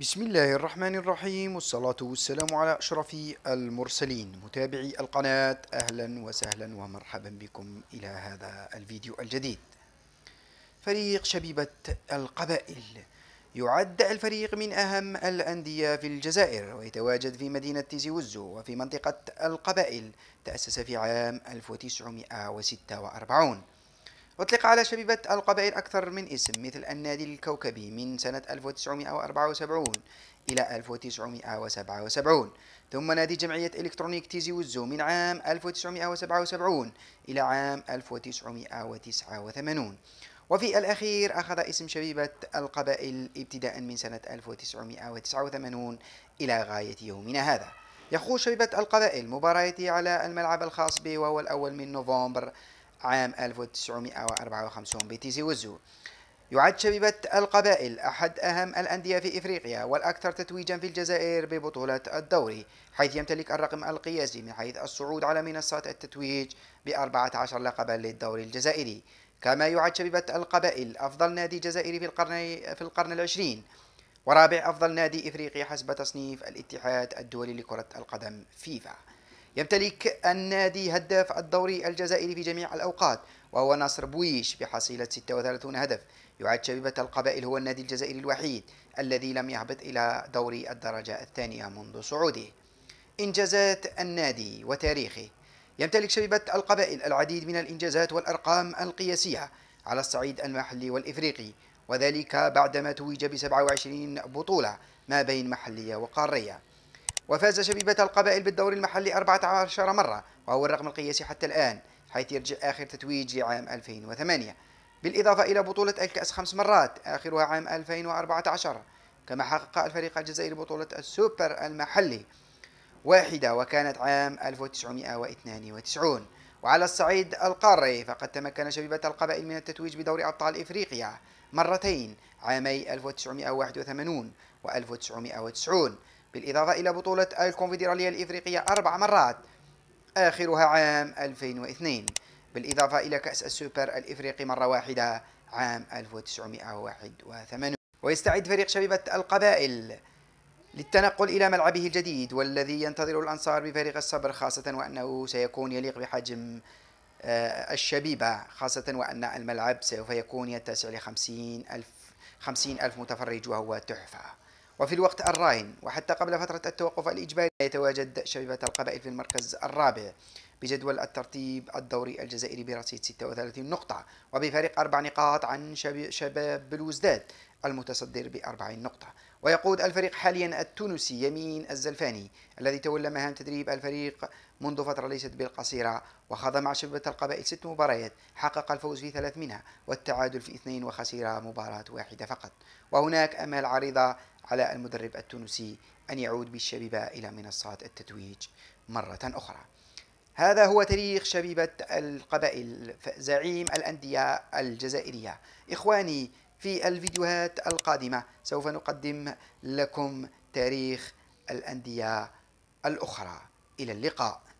بسم الله الرحمن الرحيم والصلاة والسلام على أشرف المرسلين متابعي القناة أهلا وسهلا ومرحبا بكم إلى هذا الفيديو الجديد فريق شبيبة القبائل يعد الفريق من أهم الأندية في الجزائر ويتواجد في مدينة تيزي وزو وفي منطقة القبائل تأسس في عام 1946 أطلق على شبيبة القبائل أكثر من اسم مثل النادي الكوكبي من سنة 1974 إلى 1977 ثم نادي جمعية إلكترونيك تيزي وزو من عام 1977 إلى عام 1989 وفي الأخير أخذ اسم شبيبة القبائل ابتداء من سنة 1989 إلى غاية يومنا هذا يخوض شبيبة القبائل مبارياته على الملعب الخاص به وهو الأول من نوفمبر عام 1954 بتيزي وزو يعد شبيبة القبائل أحد أهم الأندية في إفريقيا والأكثر تتويجا في الجزائر ببطولة الدوري حيث يمتلك الرقم القياسي من حيث الصعود على منصات التتويج ب 14 لقبا للدوري الجزائري كما يعد شبيبة القبائل أفضل نادي جزائري في القرن في القرن العشرين ورابع أفضل نادي إفريقي حسب تصنيف الاتحاد الدولي لكرة القدم فيفا يمتلك النادي هداف الدوري الجزائري في جميع الأوقات وهو ناصر بويش بحصيلة 36 هدف يعد شبيبة القبائل هو النادي الجزائري الوحيد الذي لم يهبط إلى دوري الدرجة الثانية منذ صعوده إنجازات النادي وتاريخه يمتلك شبيبة القبائل العديد من الإنجازات والأرقام القياسية على الصعيد المحلي والإفريقي وذلك بعدما توج ب 27 بطولة ما بين محلية وقارية وفاز شبيبة القبائل بالدور المحلي 14 مرة وهو الرقم القياسي حتى الآن حيث يرجع آخر تتويج لعام 2008 بالإضافة إلى بطولة الكأس خمس مرات آخرها عام 2014 كما حقق الفريق الجزائري بطولة السوبر المحلي واحدة وكانت عام 1992 وعلى الصعيد القاري فقد تمكن شبيبة القبائل من التتويج بدور أبطال إفريقيا مرتين عامي 1981 و 1990 بالإضافة إلى بطولة الكونفدرالية الإفريقية أربع مرات آخرها عام 2002 بالإضافة إلى كأس السوبر الإفريقي مرة واحدة عام 1981 ويستعد فريق شبيبة القبائل للتنقل إلى ملعبه الجديد والذي ينتظر الأنصار بفريق الصبر خاصة وأنه سيكون يليق بحجم آه، الشبيبة خاصة وأن الملعب سوف يكون يتسع لخمسين ألف, خمسين ألف متفرج وهو تحفة وفي الوقت الراهن وحتى قبل فترة التوقف الإجباري يتواجد شبيبة القبائل في المركز الرابع بجدول الترتيب الدوري الجزائري برصيد 36 نقطة وبفارق أربع نقاط عن شباب بلوزداد المتصدر بأربعين نقطة ويقود الفريق حاليا التونسي يمين الزلفاني الذي تولى مهام تدريب الفريق منذ فترة ليست بالقصيرة وخاض مع شبيبة القبائل ست مباريات حقق الفوز في ثلاث منها والتعادل في اثنين وخسر مباراة واحدة فقط وهناك أمال عريضة على المدرب التونسي أن يعود بالشبيبة إلى منصات التتويج مرة أخرى هذا هو تاريخ شبيبة القبائل زعيم الأندية الجزائرية إخواني في الفيديوهات القادمة سوف نقدم لكم تاريخ الأندية الأخرى إلى اللقاء